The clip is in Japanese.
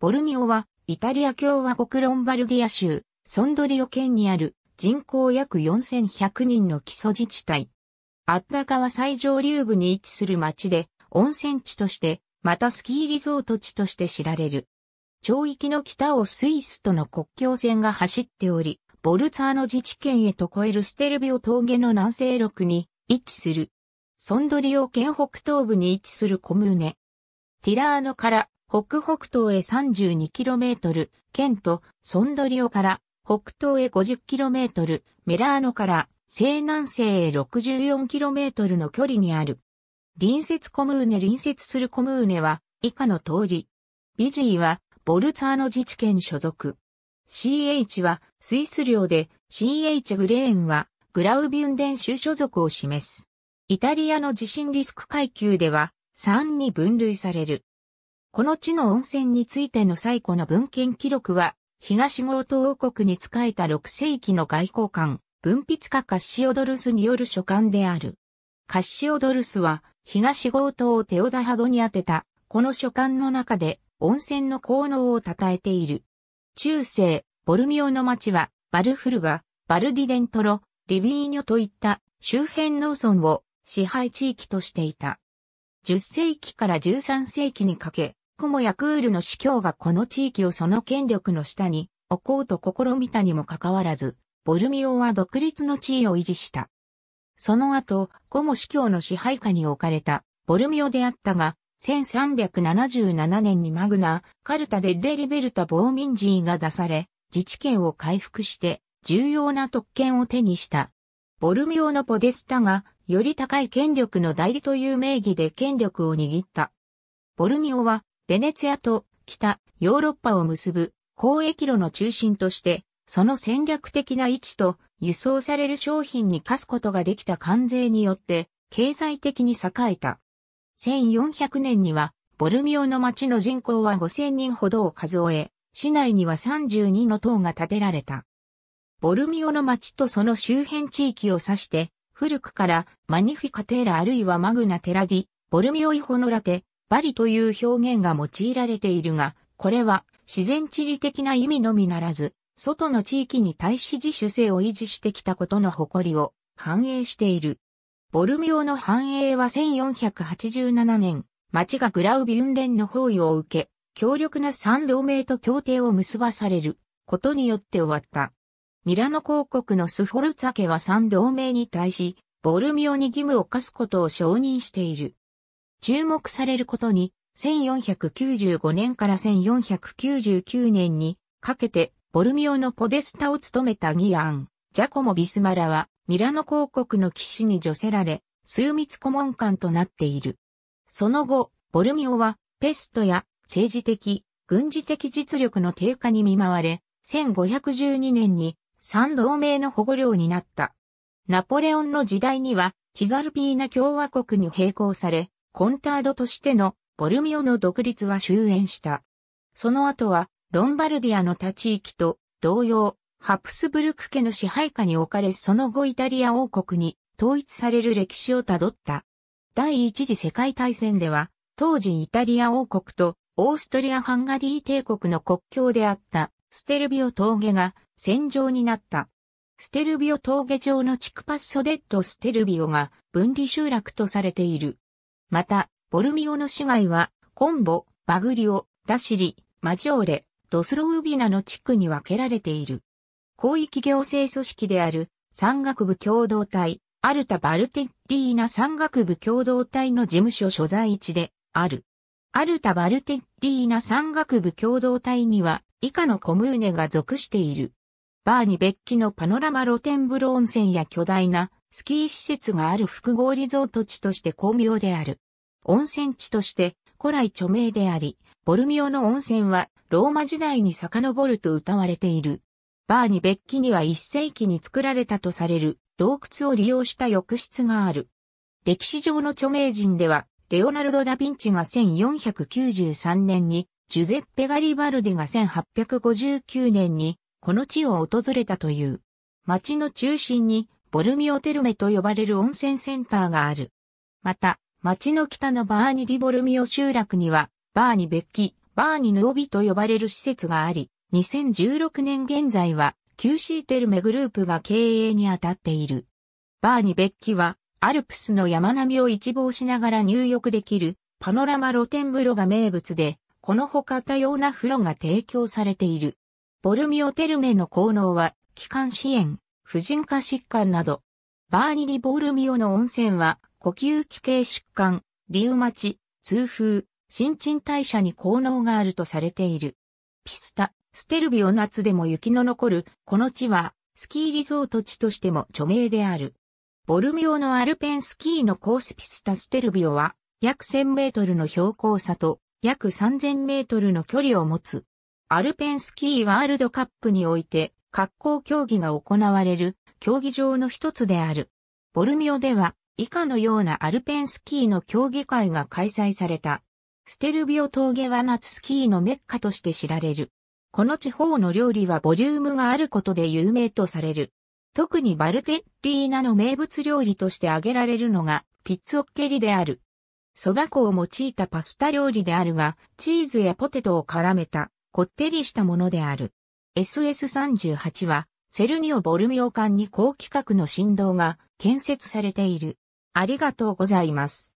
ボルミオは、イタリア共和国ロンバルディア州、ソンドリオ県にある人口約4100人の基礎自治体。っッタは最上流部に位置する町で、温泉地として、またスキーリゾート地として知られる。町域の北をスイスとの国境線が走っており、ボルツァーノ自治県へと越えるステルビオ峠の南西麓に位置する。ソンドリオ県北東部に位置するコムーネ。ティラーノから北北東へ 32km、県と、ソンドリオから北東へ 50km、メラーノから西南西へ 64km の距離にある。隣接コムーネ隣接するコムーネは以下の通り。ビジーはボルツァーノ自治県所属。CH はスイス領で CH グレーンはグラウビュンデン州所属を示す。イタリアの地震リスク階級では3に分類される。この地の温泉についての最古の文献記録は、東ゴー王国に仕えた6世紀の外交官、文筆家カッシオドルスによる書簡である。カッシオドルスは、東ゴーをテオダハドに宛てた、この書簡の中で、温泉の効能を称えている。中世、ボルミオの町は、バルフルバ、バルディデントロ、リビーニョといった周辺農村を支配地域としていた。10世紀から13世紀にかけ、コモヤクールの司教がこの地域をその権力の下に置こうと試みたにもかかわらず、ボルミオは独立の地位を維持した。その後、コモ司教の支配下に置かれたボルミオであったが、1377年にマグナ、カルタでレリベルタ・ボーミンジーが出され、自治権を回復して重要な特権を手にした。ボルミオのポデスタがより高い権力の代理という名義で権力を握った。ボルミオはベネツィアと北ヨーロッパを結ぶ交易路の中心として、その戦略的な位置と輸送される商品に課すことができた関税によって経済的に栄えた。1400年にはボルミオの町の人口は5000人ほどを数え、市内には32の塔が建てられた。ボルミオの町とその周辺地域を指して、古くからマニフィカテーラあるいはマグナテラディ、ボルミオイホノラテ、バリという表現が用いられているが、これは自然地理的な意味のみならず、外の地域に対し自主性を維持してきたことの誇りを反映している。ボルミオの繁栄は1487年、町がグラウビュンデンの包囲を受け、強力な三同盟と協定を結ばされることによって終わった。ミラノ公国のスフォルツァ家は三同盟に対し、ボルミオに義務を課すことを承認している。注目されることに、1495年から1499年にかけてボルミオのポデスタを務めたギアン、ジャコモ・ビスマラはミラノ公国の騎士に除せられ、数密顧問官となっている。その後、ボルミオはペストや政治的、軍事的実力の低下に見舞われ、1512年に三同盟の保護領になった。ナポレオンの時代にはチザルピーナ共和国に並行され、コンタードとしてのボルミオの独立は終焉した。その後は、ロンバルディアの他地域と同様、ハプスブルク家の支配下に置かれその後イタリア王国に統一される歴史をたどった。第一次世界大戦では、当時イタリア王国とオーストリア・ハンガリー帝国の国境であったステルビオ峠が戦場になった。ステルビオ峠上の地区パッソデッドステルビオが分離集落とされている。また、ボルミオの市街は、コンボ、バグリオ、ダシリ、マジョーレ、ドスロウビナの地区に分けられている。広域行政組織である山岳部共同体、アルタ・バルテッリーナ山岳部共同体の事務所所在地である。アルタ・バルテッリーナ山岳部共同体には以下のコムーネが属している。バーに別記のパノラマ露天風呂温泉や巨大なスキー施設がある複合リゾート地として巧妙である。温泉地として古来著名であり、ボルミオの温泉はローマ時代に遡ると謳われている。バーニ別記には1世紀に作られたとされる洞窟を利用した浴室がある。歴史上の著名人では、レオナルド・ダ・ヴィンチが1493年に、ジュゼッペ・ガリバルデが1859年に、この地を訪れたという。町の中心に、ボルミオテルメと呼ばれる温泉センターがある。また、町の北のバーニ・ディボルミオ集落には、バーニ別記、バーニヌオビと呼ばれる施設があり、2016年現在は、QC テルメグループが経営にあたっている。バーニ別記は、アルプスの山並みを一望しながら入浴できる、パノラマ露天風呂が名物で、このほか多様な風呂が提供されている。ボルミオテルメの効能は、気管支援、婦人科疾患など、バーニリ・ボールミオの温泉は、呼吸器系疾患、リウマチ、痛風、新陳代謝に効能があるとされている。ピスタ、ステルビオ夏でも雪の残る、この地は、スキーリゾート地としても著名である。ボルミオのアルペンスキーのコースピスタステルビオは、約1000メートルの標高差と、約3000メートルの距離を持つ。アルペンスキーワールドカップにおいて、滑降競技が行われる競技場の一つである。ボルミオでは以下のようなアルペンスキーの競技会が開催された。ステルビオ峠は夏スキーのメッカとして知られる。この地方の料理はボリュームがあることで有名とされる。特にバルテッリーナの名物料理として挙げられるのがピッツオッケリである。蕎麦粉を用いたパスタ料理であるが、チーズやポテトを絡めた、こってりしたものである。SS38 は、セルニオ・ボルミオ間に高規格の振動が建設されている。ありがとうございます。